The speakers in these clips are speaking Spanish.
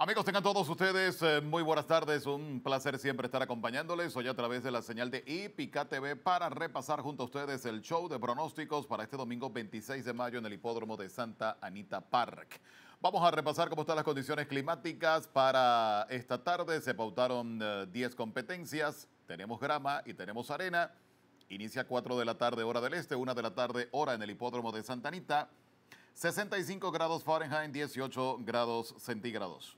Amigos, tengan todos ustedes eh, muy buenas tardes. Un placer siempre estar acompañándoles hoy a través de la señal de IPICA e TV para repasar junto a ustedes el show de pronósticos para este domingo 26 de mayo en el hipódromo de Santa Anita Park. Vamos a repasar cómo están las condiciones climáticas para esta tarde. Se pautaron 10 eh, competencias. Tenemos grama y tenemos arena. Inicia 4 de la tarde, hora del este, 1 de la tarde, hora en el hipódromo de Santa Anita. 65 grados Fahrenheit, 18 grados centígrados.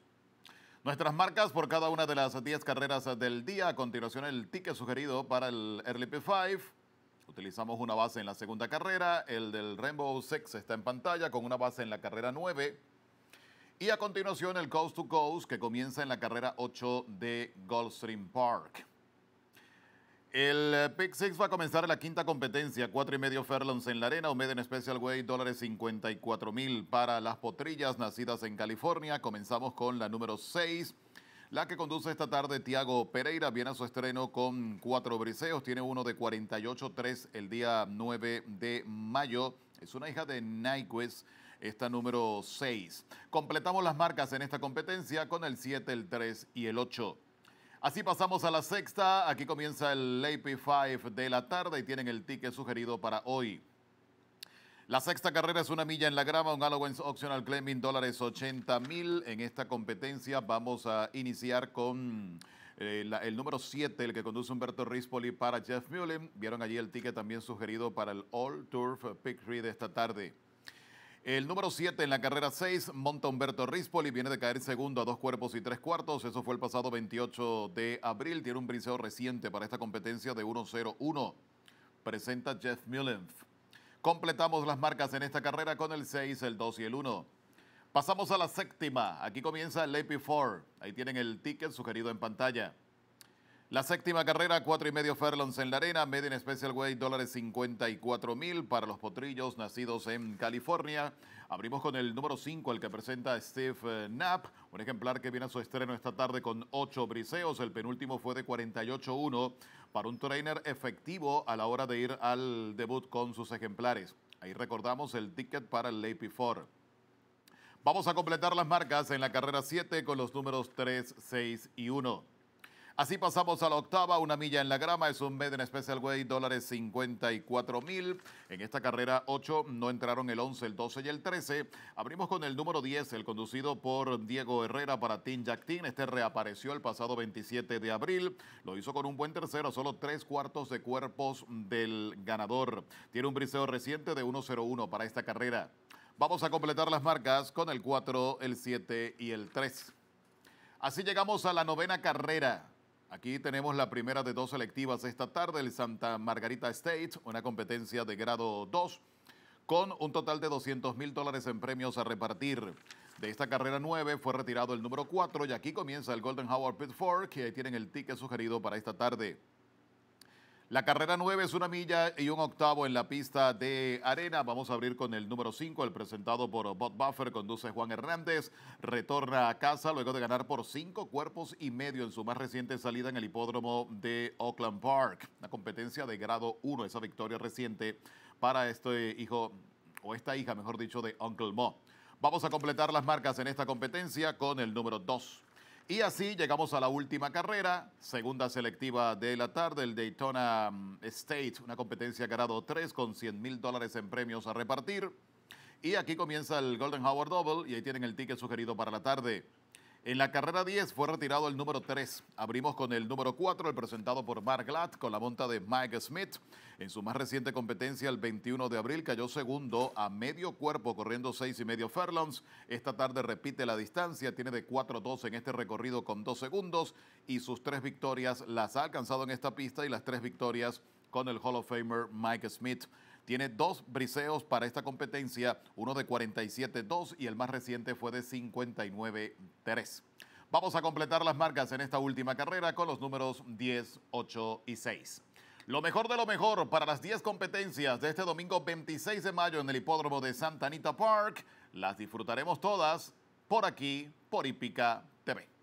Nuestras marcas por cada una de las 10 carreras del día. A continuación, el ticket sugerido para el Early P5. Utilizamos una base en la segunda carrera. El del Rainbow Six está en pantalla con una base en la carrera 9. Y a continuación, el Coast to Coast que comienza en la carrera 8 de Goldstream Park. El eh, Pick Six va a comenzar la quinta competencia, cuatro y medio furlongs en la arena, Omed en Special Way, dólares 54 mil para las potrillas nacidas en California. Comenzamos con la número 6, la que conduce esta tarde Tiago Pereira. Viene a su estreno con cuatro briseos, tiene uno de 48-3 el día 9 de mayo. Es una hija de Nyquist esta número 6. Completamos las marcas en esta competencia con el 7, el 3 y el 8. Así pasamos a la sexta. Aquí comienza el AP5 de la tarde y tienen el ticket sugerido para hoy. La sexta carrera es una milla en la grama, un Allowance Optional Claiming dólares 80 mil. En esta competencia vamos a iniciar con eh, el número 7, el que conduce Humberto Rispoli para Jeff Mullen. Vieron allí el ticket también sugerido para el All Turf Pick 3 de esta tarde. El número 7 en la carrera 6 monta Humberto Rispoli, viene de caer segundo a dos cuerpos y tres cuartos. Eso fue el pasado 28 de abril. Tiene un briseo reciente para esta competencia de 1-0-1. Presenta Jeff Mullenf. Completamos las marcas en esta carrera con el 6, el 2 y el 1. Pasamos a la séptima. Aquí comienza el AP4. Ahí tienen el ticket sugerido en pantalla. La séptima carrera, cuatro y medio furlongs en la arena, median special weight, dólares 54 mil para los potrillos nacidos en California. Abrimos con el número 5, el que presenta Steve eh, Knapp, un ejemplar que viene a su estreno esta tarde con ocho briseos. El penúltimo fue de 48-1 para un trainer efectivo a la hora de ir al debut con sus ejemplares. Ahí recordamos el ticket para el Late 4 Vamos a completar las marcas en la carrera 7 con los números 3, 6 y 1. Así pasamos a la octava, una milla en la grama, es un med en Special Way, dólares 54 mil. En esta carrera 8 no entraron el 11, el 12 y el 13. Abrimos con el número 10, el conducido por Diego Herrera para Team Jack Team. Este reapareció el pasado 27 de abril, lo hizo con un buen tercero, solo tres cuartos de cuerpos del ganador. Tiene un briseo reciente de 1.01 para esta carrera. Vamos a completar las marcas con el 4, el 7 y el 3. Así llegamos a la novena carrera. Aquí tenemos la primera de dos selectivas esta tarde, el Santa Margarita State, una competencia de grado 2, con un total de 200 mil dólares en premios a repartir. De esta carrera 9 fue retirado el número 4 y aquí comienza el Golden Howard Pit 4, que ahí tienen el ticket sugerido para esta tarde. La carrera 9 es una milla y un octavo en la pista de arena. Vamos a abrir con el número 5, el presentado por Bob Buffer. Conduce Juan Hernández. Retorna a casa luego de ganar por cinco cuerpos y medio en su más reciente salida en el hipódromo de Oakland Park. La competencia de grado 1, esa victoria reciente para este hijo, o esta hija, mejor dicho, de Uncle Mo. Vamos a completar las marcas en esta competencia con el número 2. Y así llegamos a la última carrera, segunda selectiva de la tarde, el Daytona mm, State, una competencia grado 3 con 100 mil dólares en premios a repartir. Y aquí comienza el Golden Hour Double y ahí tienen el ticket sugerido para la tarde. En la carrera 10 fue retirado el número 3. Abrimos con el número 4, el presentado por Mark Glatt, con la monta de Mike Smith. En su más reciente competencia, el 21 de abril, cayó segundo a medio cuerpo, corriendo seis y medio furlongs. Esta tarde repite la distancia, tiene de 4-2 en este recorrido con 2 segundos y sus tres victorias las ha alcanzado en esta pista y las tres victorias con el Hall of Famer Mike Smith. Tiene dos briseos para esta competencia, uno de 47-2 y el más reciente fue de 59-3. Vamos a completar las marcas en esta última carrera con los números 10, 8 y 6. Lo mejor de lo mejor para las 10 competencias de este domingo 26 de mayo en el hipódromo de Santa Anita Park. Las disfrutaremos todas por aquí, por Hipica TV.